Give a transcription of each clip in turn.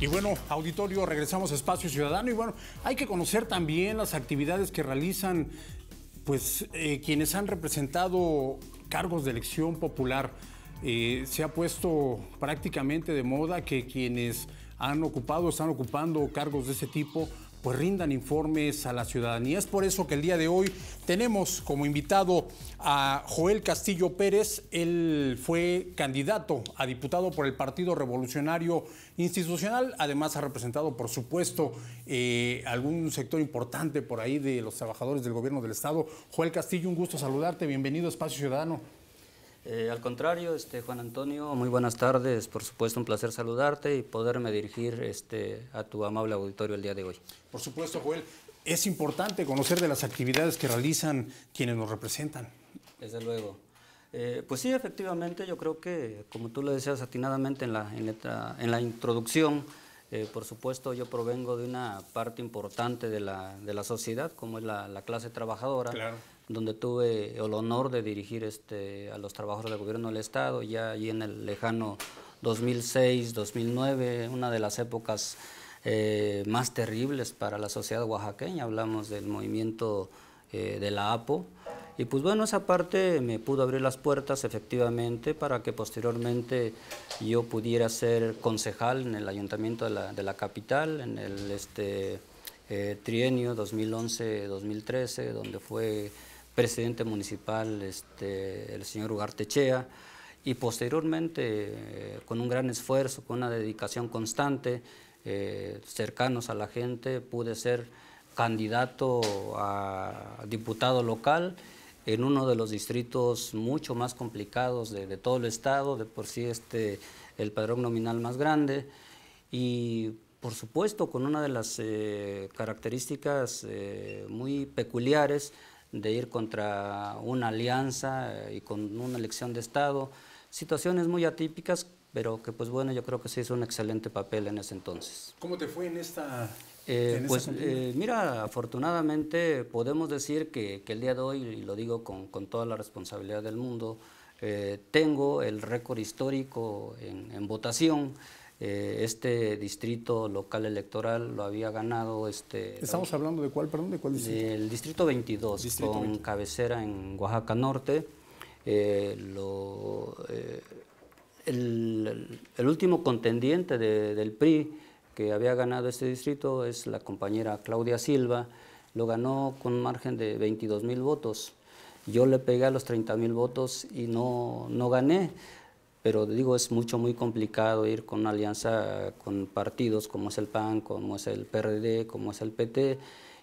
Y bueno, auditorio, regresamos a Espacio Ciudadano y bueno, hay que conocer también las actividades que realizan pues eh, quienes han representado cargos de elección popular. Eh, se ha puesto prácticamente de moda que quienes han ocupado, están ocupando cargos de ese tipo, pues rindan informes a la ciudadanía. Es por eso que el día de hoy tenemos como invitado a Joel Castillo Pérez. Él fue candidato a diputado por el Partido Revolucionario Institucional. Además ha representado, por supuesto, eh, algún sector importante por ahí de los trabajadores del gobierno del Estado. Joel Castillo, un gusto saludarte. Bienvenido a Espacio Ciudadano. Eh, al contrario, este, Juan Antonio, muy buenas tardes. Por supuesto, un placer saludarte y poderme dirigir este, a tu amable auditorio el día de hoy. Por supuesto, Joel. Es importante conocer de las actividades que realizan quienes nos representan. Desde luego. Eh, pues sí, efectivamente, yo creo que, como tú lo decías atinadamente en la, en la, introducción, eh, por supuesto, yo provengo de una parte importante de la, sociedad, como es la, la clase trabajadora. Claro donde tuve el honor de dirigir este, a los trabajadores del gobierno del Estado, ya allí en el lejano 2006-2009, una de las épocas eh, más terribles para la sociedad oaxaqueña, hablamos del movimiento eh, de la APO, y pues bueno, esa parte me pudo abrir las puertas efectivamente para que posteriormente yo pudiera ser concejal en el ayuntamiento de la, capital, en el este, eh, trienio 2011-2013, donde fue presidente municipal, este, el señor Ugarte Chea, y posteriormente, eh, con un gran esfuerzo, con una dedicación constante, eh, cercanos a la gente, pude ser candidato a diputado local en uno de los distritos mucho más complicados de, todo el estado, de por sí este, el padrón nominal más grande, y por supuesto con una de las eh, características muy peculiares de ir contra una alianza eh, y con una elección de Estado, situaciones muy atípicas, pero que pues bueno, yo creo que se hizo un excelente papel en ese entonces. ¿Cómo te fue en esta... Eh, pues eh, mira, afortunadamente podemos decir que, que, el día de hoy, y lo digo con, con toda la responsabilidad del mundo, tengo el récord histórico en, en votación. Eh, este distrito local electoral lo había ganado... Este, ¿Estamos hablando de cuál, perdón? ¿De cuál distrito? el distrito 22, con cabecera en Oaxaca Norte. Eh, eh, el, último contendiente del PRI que había ganado este distrito es la compañera Claudia Silva. Lo ganó con margen de 22 mil votos. Yo le pegué a los 30 mil votos y no, no gané pero digo, es mucho, muy complicado ir con una alianza con partidos como es el PAN, como es el PRD, como es el PT.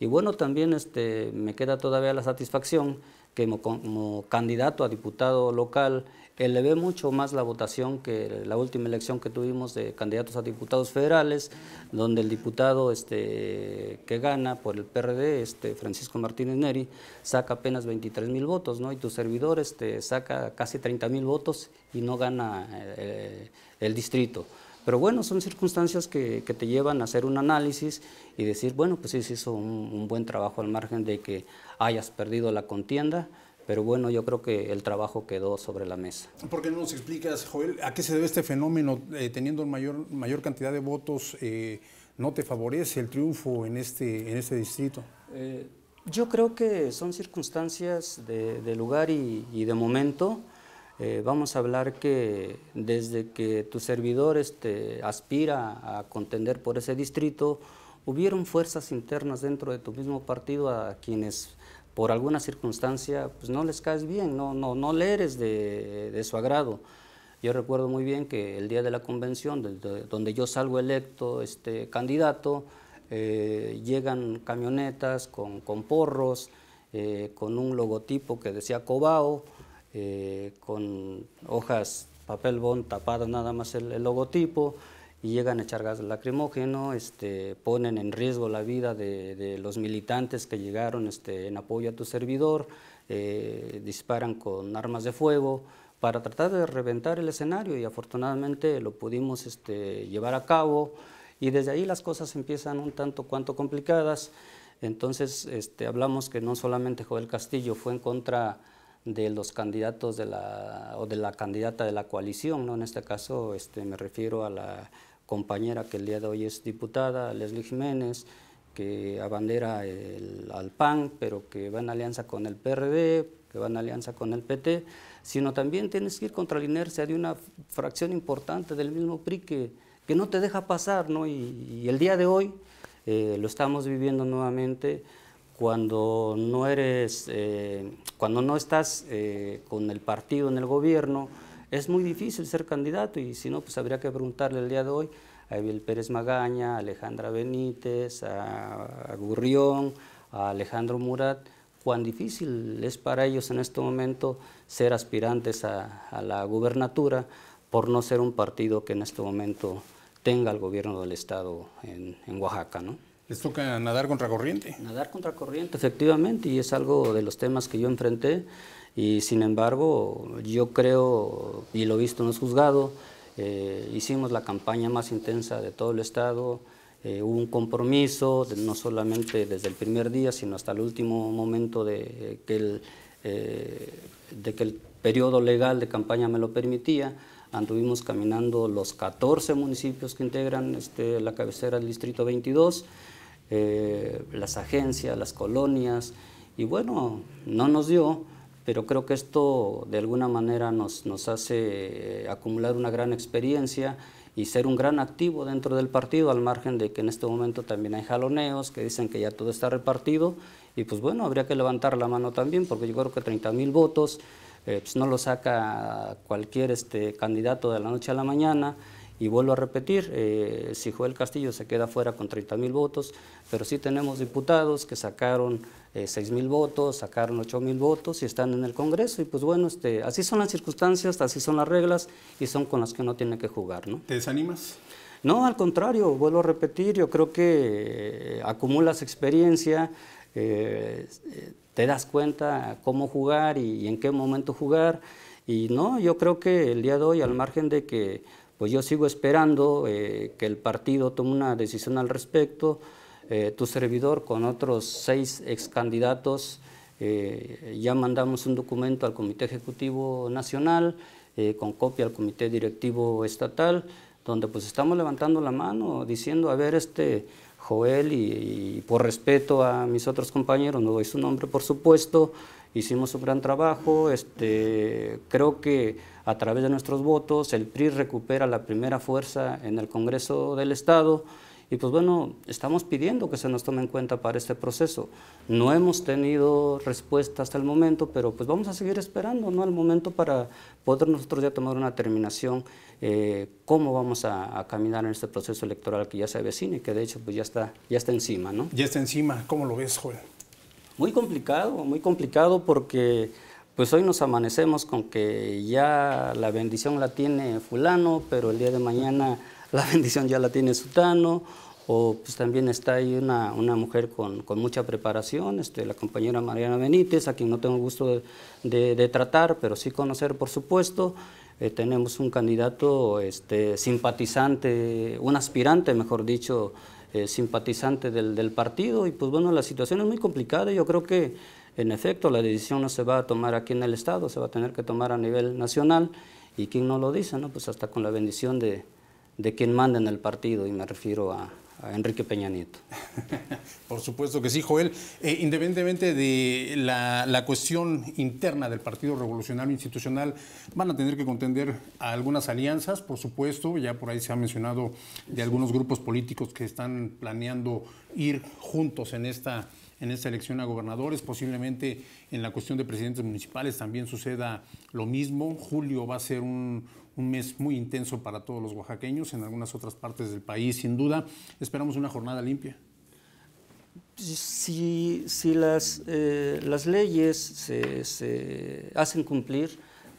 Y bueno, también este, me queda todavía la satisfacción que como candidato a diputado local elevé mucho más la votación que la última elección que tuvimos de candidatos a diputados federales, donde el diputado este, que gana por el PRD, este, Francisco Martínez Neri, saca apenas 23 mil votos, ¿no? Y tu servidor este, saca casi 30 mil votos y no gana eh, el distrito. Pero bueno, son circunstancias que, te llevan a hacer un análisis y decir, bueno, pues sí se hizo un buen trabajo al margen de que hayas perdido la contienda, pero bueno, yo creo que el trabajo quedó sobre la mesa. ¿Por qué no nos explicas, Joel, a qué se debe este fenómeno? Eh, teniendo mayor, mayor cantidad de votos, eh, ¿no te favorece el triunfo en este, en este distrito? Eh, yo creo que son circunstancias de, lugar y, de momento. vamos a hablar que desde que tu servidor este, aspira a contender por ese distrito, hubieron fuerzas internas dentro de tu mismo partido a quienes por alguna circunstancia pues no les caes bien, no, no, no le eres de, su agrado. Yo recuerdo muy bien que el día de la convención, donde yo salgo electo este, candidato, eh, llegan camionetas con, porros, eh, con un logotipo que decía Cobao, eh, con hojas papel bond tapado nada más el logotipo, y llegan a echar gas lacrimógeno, este, ponen en riesgo la vida de, los militantes que llegaron este, en apoyo a tu servidor, eh, disparan con armas de fuego para tratar de reventar el escenario y afortunadamente lo pudimos este, llevar a cabo y desde ahí las cosas empiezan un tanto cuanto complicadas. Entonces este, hablamos que no solamente Joel Castillo fue en contra de los candidatos de la, o de la candidata de la coalición, ¿no? en este caso este, me refiero a la compañera que el día de hoy es diputada, Leslie Jiménez, que abandera el, al PAN, pero que va en alianza con el PRD, que va en alianza con el PT, sino también tienes que ir contra la inercia de una fracción importante del mismo PRI que, no te deja pasar, ¿no? Y, el día de hoy eh, lo estamos viviendo nuevamente cuando no eres, eh, cuando no estás eh, con el partido en el gobierno, es muy difícil ser candidato y si no, pues habría que preguntarle el día de hoy a Abel Pérez Magaña, a Alejandra Benítez, a, Gurrión, a Alejandro Murat, cuán difícil es para ellos en este momento ser aspirantes a, la gubernatura por no ser un partido que en este momento tenga el gobierno del Estado en, Oaxaca, ¿no? Les toca nadar contra corriente. Nadar contra corriente, efectivamente, y es algo de los temas que yo enfrenté y sin embargo, yo creo, y lo he visto en los juzgado eh, hicimos la campaña más intensa de todo el Estado, eh, hubo un compromiso, no solamente desde el primer día, sino hasta el último momento de, eh, que, el, de que el periodo legal de campaña me lo permitía, anduvimos caminando los 14 municipios que integran este, la cabecera del Distrito 22, las agencias, las colonias, y bueno, no nos dio, pero creo que esto de alguna manera nos, nos hace eh, acumular una gran experiencia y ser un gran activo dentro del partido, al margen de que en este momento también hay jaloneos que dicen que ya todo está repartido, y pues bueno, habría que levantar la mano también, porque yo creo que 30 mil votos eh, pues, no lo saca cualquier este, candidato de la noche a la mañana, y vuelvo a repetir, eh, si Joel Castillo se queda fuera con 30 mil votos, pero sí tenemos diputados que sacaron eh, seis mil votos, sacaron 8.000 mil votos y están en el Congreso. Y pues bueno, este, así son las circunstancias, así son las reglas y son con las que uno tiene que jugar. ¿no? ¿Te desanimas? No, al contrario, vuelvo a repetir, yo creo que eh, acumulas experiencia, eh, te das cuenta cómo jugar y, en qué momento jugar. Y no, yo creo que el día de hoy, al margen de que pues yo sigo esperando que el partido tome una decisión al respecto, eh, tu servidor con otros seis ex candidatos, eh, ya mandamos un documento al Comité Ejecutivo Nacional, eh, con copia al Comité Directivo Estatal, donde pues estamos levantando la mano diciendo, a ver, este Joel, y, por respeto a mis otros compañeros, no doy su nombre por supuesto, hicimos un gran trabajo, este, creo que a través de nuestros votos el PRI recupera la primera fuerza en el Congreso del Estado, y pues bueno, estamos pidiendo que se nos tome en cuenta para este proceso. No hemos tenido respuesta hasta el momento, pero pues vamos a seguir esperando, ¿no? Al momento para poder nosotros ya tomar una terminación, eh, cómo vamos a, caminar en este proceso electoral que ya se avecina y que de hecho pues ya está, ya está encima, ¿no? Ya está encima, ¿cómo lo ves, Joel? Muy complicado, muy complicado porque pues hoy nos amanecemos con que ya la bendición la tiene fulano, pero el día de mañana la bendición ya la tiene Sutano, o pues también está ahí una, una mujer con, con, mucha preparación, este, la compañera Mariana Benítez, a quien no tengo gusto de, tratar, pero sí conocer, por supuesto. Eh, tenemos un candidato este, simpatizante, un aspirante, mejor dicho, eh, simpatizante del, partido, y pues bueno, la situación es muy complicada, yo creo que en efecto, la decisión no se va a tomar aquí en el Estado, se va a tener que tomar a nivel nacional. ¿Y quien no lo dice? No? Pues hasta con la bendición de, de quien manda en el partido, y me refiero a, Enrique Peña Nieto. Por supuesto que sí, Joel. Eh, independientemente de la, la, cuestión interna del Partido Revolucionario Institucional, van a tener que contender a algunas alianzas, por supuesto. Ya por ahí se ha mencionado de algunos grupos políticos que están planeando ir juntos en esta en esta elección a gobernadores, posiblemente en la cuestión de presidentes municipales también suceda lo mismo. Julio va a ser un, mes muy intenso para todos los oaxaqueños, en algunas otras partes del país, sin duda. Esperamos una jornada limpia. Si, las, eh, las leyes se, hacen cumplir,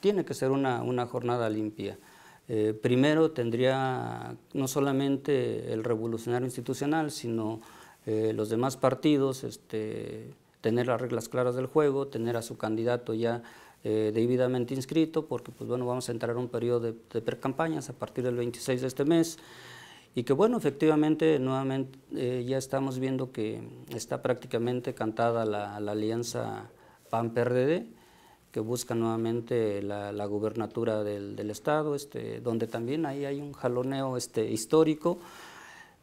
tiene que ser una, jornada limpia. Eh, primero tendría no solamente el revolucionario institucional, sino eh, los demás partidos, este, tener las reglas claras del juego, tener a su candidato ya eh, debidamente inscrito, porque pues bueno, vamos a entrar a un periodo de, de precampañas a partir del 26 de este mes, y que bueno, efectivamente, nuevamente eh, ya estamos viendo que está prácticamente cantada la, alianza PAN-PRD, que busca nuevamente la, la gubernatura del, Estado, este, donde también ahí hay un jaloneo este, histórico,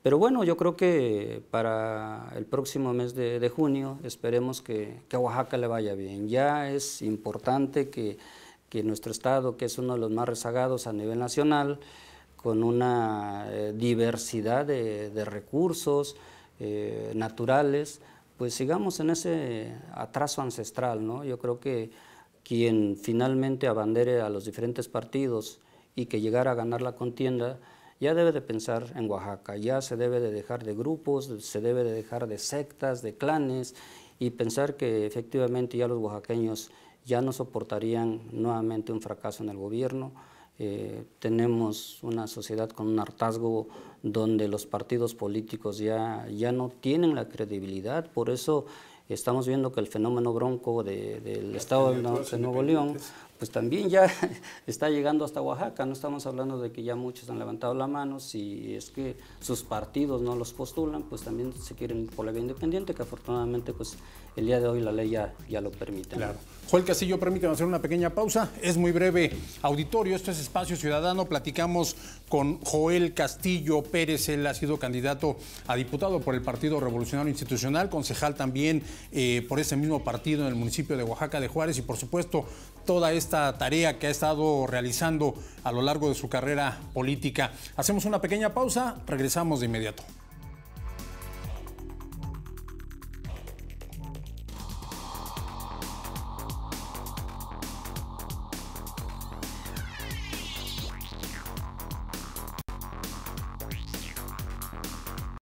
pero bueno, yo creo que para el próximo mes de, junio esperemos que, a Oaxaca le vaya bien. Ya es importante que, nuestro estado, que es uno de los más rezagados a nivel nacional, con una eh, diversidad de, recursos eh, naturales, pues sigamos en ese atraso ancestral. ¿no? Yo creo que quien finalmente abandere a los diferentes partidos y que llegara a ganar la contienda, ya debe de pensar en Oaxaca, ya se debe de dejar de grupos, se debe de dejar de sectas, de clanes y pensar que efectivamente ya los oaxaqueños ya no soportarían nuevamente un fracaso en el gobierno. Eh, tenemos una sociedad con un hartazgo donde los partidos políticos ya, ya no tienen la credibilidad, por eso estamos viendo que el fenómeno bronco del Estado de, Nuevo León pues también ya está llegando hasta Oaxaca. No estamos hablando de que ya muchos han levantado la mano, si es que sus partidos no los postulan, pues también se quieren por la vía independiente, que afortunadamente pues el día de hoy la ley ya, ya lo permite. Claro. Joel Castillo, permítame hacer una pequeña pausa. Es muy breve, auditorio, esto es Espacio Ciudadano. Platicamos con Joel Castillo Pérez, él ha sido candidato a diputado por el Partido Revolucionario Institucional, concejal también eh, por ese mismo partido en el municipio de Oaxaca de Juárez y por supuesto toda esta tarea que ha estado realizando a lo largo de su carrera política. Hacemos una pequeña pausa, regresamos de inmediato.